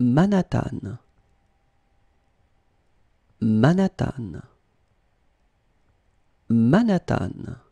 Manhattan Manhattan Manhattan